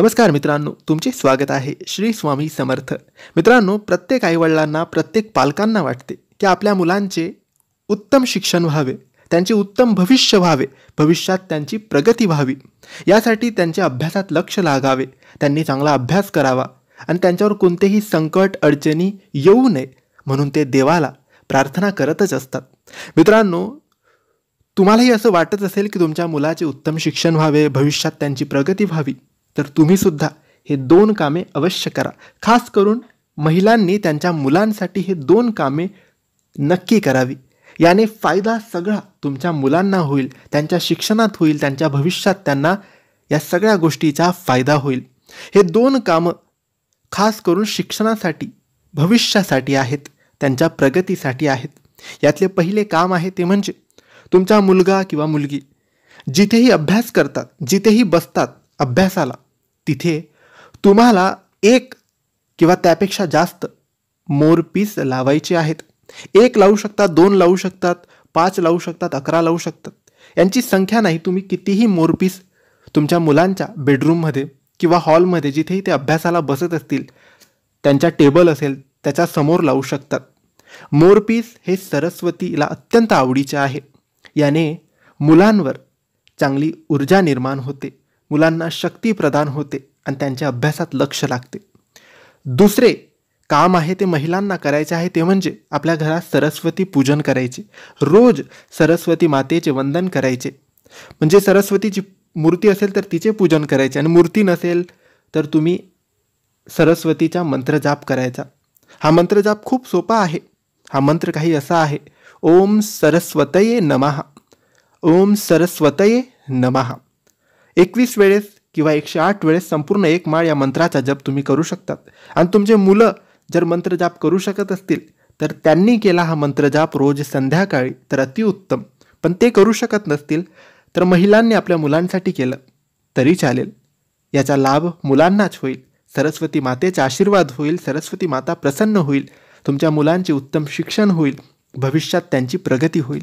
नमस्कार मित्रांनो तुमचे स्वागत आहे श्री स्वामी समर्थ मित्रांनो प्रत्येक आईवडिलांना प्रत्येक पालकांना वाटते की आपल्या मुलांचे उत्तम शिक्षण व्हावे त्यांचे उत्तम भविष्य व्हावे भविष्यात त्यांची प्रगती व्हावी यासाठी त्यांच्या अभ्यासात लक्ष लागावे त्यांनी चांगला अभ्यास करावा आणि त्यांच्यावर कोणतेही संकट अडचणी येऊ नये म्हणून ते देवाला प्रार्थना करतच असतात मित्रांनो तुम्हालाही असं वाटत असेल की तुमच्या मुलाचे उत्तम शिक्षण व्हावे भविष्यात त्यांची प्रगती व्हावी तर तुम्हीसुद्धा हे दोन कामे अवश्य करा खास करून महिलांनी त्यांच्या मुलांसाठी हे दोन कामे नक्की करावी याने फायदा सगळा तुमच्या मुलांना होईल त्यांच्या शिक्षणात होईल त्यांच्या भविष्यात त्यांना या सगळ्या गोष्टीचा फायदा होईल हे दोन कामं खास करून शिक्षणासाठी भविष्यासाठी आहेत त्यांच्या प्रगतीसाठी आहेत यातले पहिले काम आहे ते म्हणजे तुमचा मुलगा किंवा मुलगी जिथेही अभ्यास करतात जिथेही बसतात अभ्यासाला तिथे तुम्हाला एक किंवा त्यापेक्षा जास्त मोरपीस लावायचे आहेत एक लावू शकतात दोन लावू शकतात पाच लावू शकतात अकरा लावू शकतात यांची संख्या नाही तुम्ही कितीही मोरपीस तुमच्या मुलांच्या बेडरूममध्ये किंवा हॉलमध्ये जिथेही ते अभ्यासाला बसत असतील त्यांच्या टेबल असेल त्याच्या समोर लावू शकतात मोरपीस हे सरस्वतीला अत्यंत आवडीचे आहे याने मुलांवर चांगली ऊर्जा निर्माण होते मुलांना शक्ती प्रदान होते आणि त्यांच्या अभ्यासात लक्ष लागते दुसरे काम आहे ते महिलांना करायचे आहे ते म्हणजे आपल्या घरात सरस्वती पूजन करायचे रोज सरस्वती मातेचे वंदन करायचे म्हणजे सरस्वतीची मूर्ती असेल तर तिचे पूजन करायचे आणि मूर्ती नसेल तर तुम्ही सरस्वतीचा मंत्रजाप करायचा हा मंत्रजाप खूप सोपा आहे हा मंत्र काही असा आहे ओम सरस्वतये नमः ओम सरस्वतये नमः एकवीस वेळेस किंवा एकशे आठ वेळेस संपूर्ण एक माळ या मंत्राचा जप तुम्ही करू शकतात आणि तुमचे मुलं जर मंत्रजाप करू शकत असतील तर त्यांनी केला हा मंत्रजाप रोज संध्याकाळी तर अतिउत्तम पण ते करू शकत नसतील तर महिलांनी आपल्या मुलांसाठी केलं तरी चालेल याचा लाभ मुलांनाच होईल सरस्वती मातेचा आशीर्वाद होईल सरस्वती माता प्रसन्न होईल तुमच्या मुलांचे उत्तम शिक्षण होईल भविष्यात त्यांची प्रगती होईल